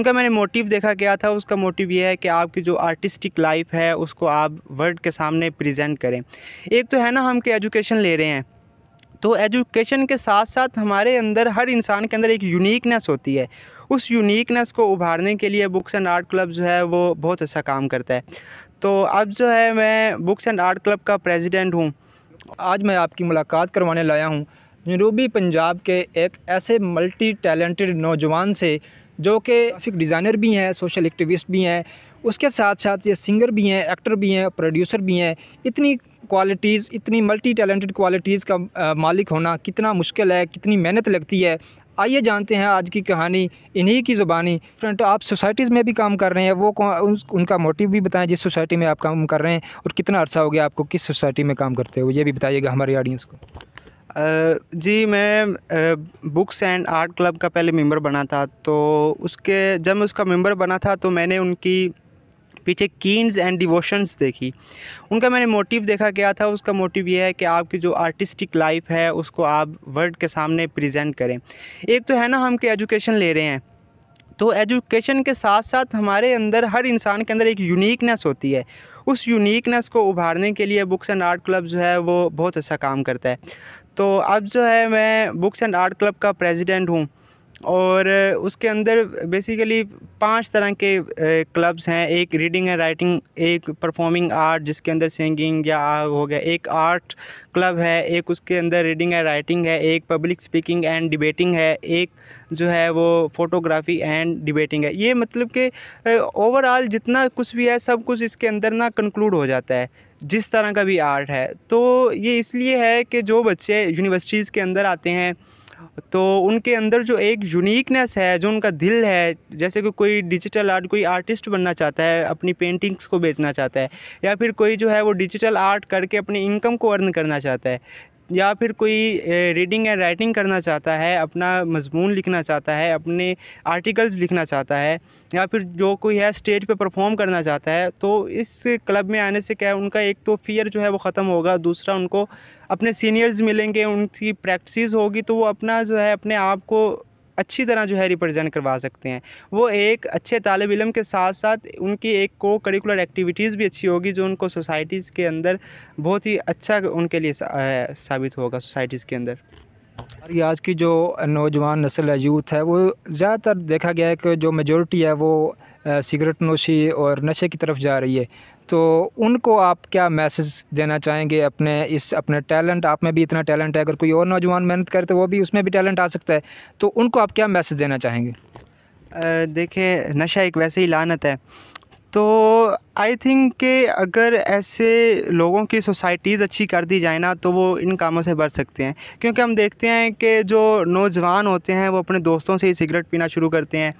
उनका मैंने मोटिव देखा गया था उसका मोटिव ये है कि आपकी जो आर्टिस्टिक लाइफ है उसको आप वर्ल्ड के सामने प्रेजेंट करें एक तो है ना हम के एजुकेशन ले रहे हैं तो एजुकेशन के साथ साथ हमारे अंदर हर इंसान के अंदर एक यूनिकनेस होती है उस यूनिकनेस को उभारने के लिए बुक्स एंड आर्ट क्लब जो है वो बहुत अच्छा काम करता है तो अब जो है मैं बुक्स एंड आर्ट क्लब का प्रेजिडेंट हूँ आज मैं आपकी मुलाकात करवाने लाया हूँ जनूबी पंजाब के एक ऐसे मल्टी टैलेंटेड नौजवान से जो कि फिक डिज़ाइनर भी हैं सोशल एक्टिविस्ट भी हैं उसके साथ साथ ये सिंगर भी हैं एक्टर भी हैं प्रोड्यूसर भी हैं इतनी क्वालिटीज़ इतनी मल्टी टैलेंटेड क्वालिटीज़ का मालिक होना कितना मुश्किल है कितनी मेहनत लगती है आइए जानते हैं आज की कहानी इन्हीं की ज़ुबानी फ्रेंड आप सोसाइटीज़ में भी काम कर रहे हैं वो उन, उनका मोटिव भी बताएं जिस सोसाइटी में आप काम कर रहे हैं और कितना अर्सा हो गया आपको किस सोसाइटी में काम करते हो ये भी बताइएगा हमारे ऑडियंस को जी मैं बुक्स एंड आर्ट क्लब का पहले मेंबर बना था तो उसके जब मैं उसका मेंबर बना था तो मैंने उनकी पीछे कीन्स एंड डिवोशंस देखी उनका मैंने मोटिव देखा क्या था उसका मोटिव यह है कि आपकी जो आर्टिस्टिक लाइफ है उसको आप वर्ल्ड के सामने प्रेजेंट करें एक तो है ना हम के एजुकेशन ले रहे हैं तो एजुकेशन के साथ साथ हमारे अंदर हर इंसान के अंदर एक यूनिकनेस होती है उस यूनिकनेस को उभारने के लिए बुक्स एंड आर्ट क्लब जो है वो बहुत अच्छा काम करता है तो अब जो है मैं बुक्स एंड आर्ट क्लब का प्रेसिडेंट हूँ और उसके अंदर बेसिकली पांच तरह के क्लब्स हैं एक रीडिंग एंड राइटिंग एक परफॉर्मिंग आर्ट जिसके अंदर सिंगिंग या हो गया एक आर्ट क्लब है एक उसके अंदर रीडिंग एंड राइटिंग है एक पब्लिक स्पीकिंग एंड डिबेटिंग है एक जो है वो फोटोग्राफी एंड डिबेटिंग है ये मतलब कि ओवरऑल जितना कुछ भी है सब कुछ इसके अंदर ना कंक्लूड हो जाता है जिस तरह का भी आर्ट है तो ये इसलिए है कि जो बच्चे यूनिवर्सिटीज़ के अंदर आते हैं तो उनके अंदर जो एक यूनिकनेस है जो उनका दिल है जैसे कि कोई डिजिटल आर्ट कोई आर्टिस्ट बनना चाहता है अपनी पेंटिंग्स को बेचना चाहता है या फिर कोई जो है वो डिजिटल आर्ट करके अपनी इनकम को अर्न करना चाहता है या फिर कोई रीडिंग एंड राइटिंग करना चाहता है अपना मजमून लिखना चाहता है अपने आर्टिकल्स लिखना चाहता है या फिर जो कोई है स्टेज पे परफॉर्म करना चाहता है तो इस क्लब में आने से क्या है उनका एक तो फियर जो है वो ख़त्म होगा दूसरा उनको अपने सीनियर्स मिलेंगे उनकी प्रैक्टिस होगी तो वो अपना जो है अपने आप को अच्छी तरह जो है रिप्रेजेंट करवा सकते हैं वो एक अच्छे तालब इलम के साथ साथ उनकी एक को करिकुलर एक्टिविटीज़ भी अच्छी होगी जो उनको सोसाइटीज़ के अंदर बहुत ही अच्छा उनके लिए साबित होगा सोसाइटीज़ के अंदर हमारी आज की जो नौजवान नस्ल है यूथ है वो ज़्यादातर देखा गया है कि जो मेजोरिटी है वो सिगरेट नोशी और नशे की तरफ जा रही है तो उनको आप क्या मैसेज देना चाहेंगे अपने इस अपने टैलेंट आप में भी इतना टैलेंट है अगर कोई और नौजवान मेहनत करे तो वो भी उसमें भी टैलेंट आ सकता है तो उनको आप क्या मैसेज देना चाहेंगे देखिए नशा एक वैसे ही लानत है तो आई थिंक कि अगर ऐसे लोगों की सोसाइटीज़ अच्छी कर दी जाए ना तो वो इन कामों से बच सकते हैं क्योंकि हम देखते हैं कि जो नौजवान होते हैं वो अपने दोस्तों से ही सिगरेट पीना शुरू करते हैं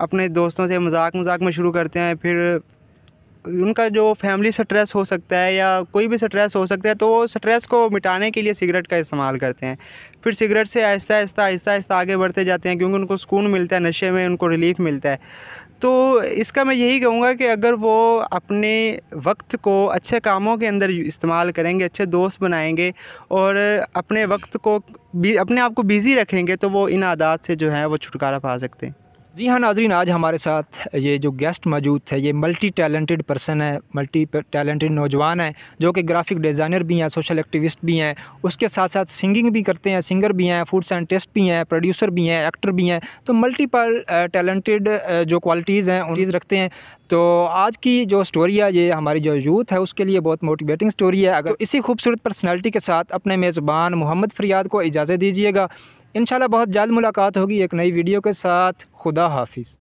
अपने दोस्तों से मजाक मजाक में शुरू करते हैं फिर उनका जो फैमिली स्ट्रेस हो सकता है या कोई भी स्ट्रेस हो सकता है तो वो स्ट्रेस को मिटाने के लिए सिगरेट का इस्तेमाल करते हैं फिर सिगरेट से आहिस्ता आहिस्ता आहिस्ता आहिस्ता आगे बढ़ते जाते हैं क्योंकि उनको सुकून मिलता है नशे में उनको रिलीफ मिलता है तो इसका मैं यही कहूँगा कि अगर वो अपने वक्त को अच्छे कामों के अंदर इस्तेमाल करेंगे अच्छे दोस्त बनाएंगे और अपने वक्त को अपने आप को बिज़ी रखेंगे तो वो इन आदात से जो है वो छुटकारा पा सकते हैं जी हाँ नाजरीन आज हमारे साथ ये जो गेस्ट मौजूद है ये मल्टी टैलेंटेड पर्सन है मल्टी टैलेंटेड नौजवान है जो कि ग्राफिक डिज़ाइनर भी हैं सोशल एक्टिविस्ट भी हैं उसके साथ साथ सिंगिंग भी करते हैं सिंगर भी हैं फूड साइंटिस्ट भी हैं प्रोड्यूसर भी हैं एक्टर भी हैं तो मल्टीपल टैलेंटेड जो क्वालिटीज़ हैं चीज़ रखते हैं तो आज की जो स्टोरी है ये हमारी जो यूथ है उसके लिए बहुत मोटिवेटिंग स्टोरी है अगर तो इसी खूबसूरत पर्सनैलिटी के साथ अपने मेज़बान मोहम्मद फरियाद को इजाज़त दीजिएगा इन बहुत जल्द मुलाकात होगी एक नई वीडियो के साथ खुदा हाफिज़